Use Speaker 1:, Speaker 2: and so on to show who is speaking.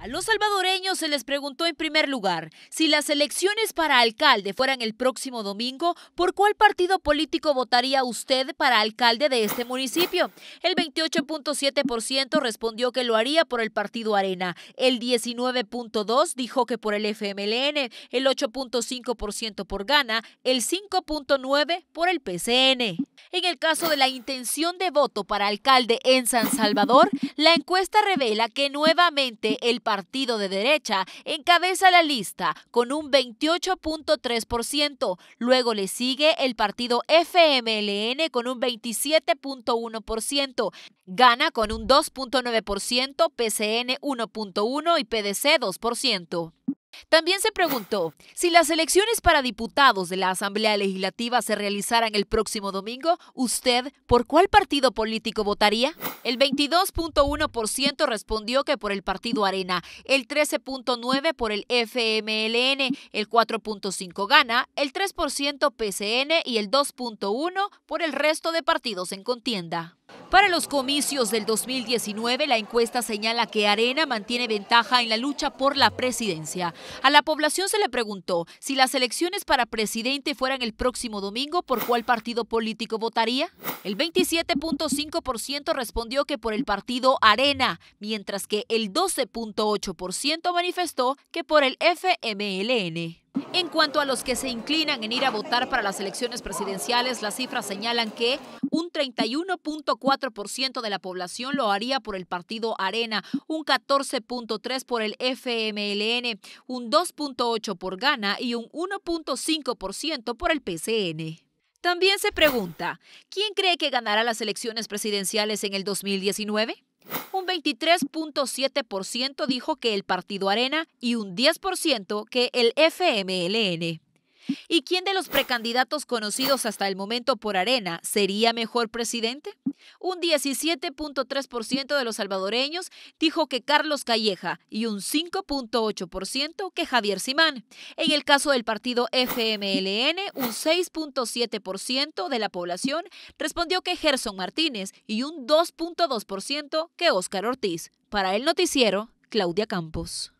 Speaker 1: A los salvadoreños se les preguntó en primer lugar si las elecciones para alcalde fueran el próximo domingo, ¿por cuál partido político votaría usted para alcalde de este municipio? El 28.7% respondió que lo haría por el partido Arena, el 19.2% dijo que por el FMLN, el 8.5% por Gana, el 5.9% por el PCN. En el caso de la intención de voto para alcalde en San Salvador, la encuesta revela que nuevamente el partido de derecha encabeza la lista con un 28.3%, luego le sigue el partido FMLN con un 27.1%, gana con un 2.9%, PCN 1.1 y PDC 2%. También se preguntó si las elecciones para diputados de la Asamblea Legislativa se realizaran el próximo domingo, ¿usted por cuál partido político votaría? El 22.1% respondió que por el partido Arena, el 13.9% por el FMLN, el 4.5% Gana, el 3% PCN y el 2.1% por el resto de partidos en contienda. Para los comicios del 2019, la encuesta señala que Arena mantiene ventaja en la lucha por la presidencia. A la población se le preguntó si las elecciones para presidente fueran el próximo domingo, ¿por cuál partido político votaría? El 27.5% respondió que por el partido Arena, mientras que el 12.8% manifestó que por el FMLN. En cuanto a los que se inclinan en ir a votar para las elecciones presidenciales, las cifras señalan que un 31.4% de la población lo haría por el partido Arena, un 14.3% por el FMLN, un 2.8% por Gana y un 1.5% por el PCN. También se pregunta, ¿quién cree que ganará las elecciones presidenciales en el 2019? Un 23.7% dijo que el Partido Arena y un 10% que el FMLN. ¿Y quién de los precandidatos conocidos hasta el momento por Arena sería mejor presidente? Un 17.3% de los salvadoreños dijo que Carlos Calleja y un 5.8% que Javier Simán. En el caso del partido FMLN, un 6.7% de la población respondió que Gerson Martínez y un 2.2% que Óscar Ortiz. Para el noticiero, Claudia Campos.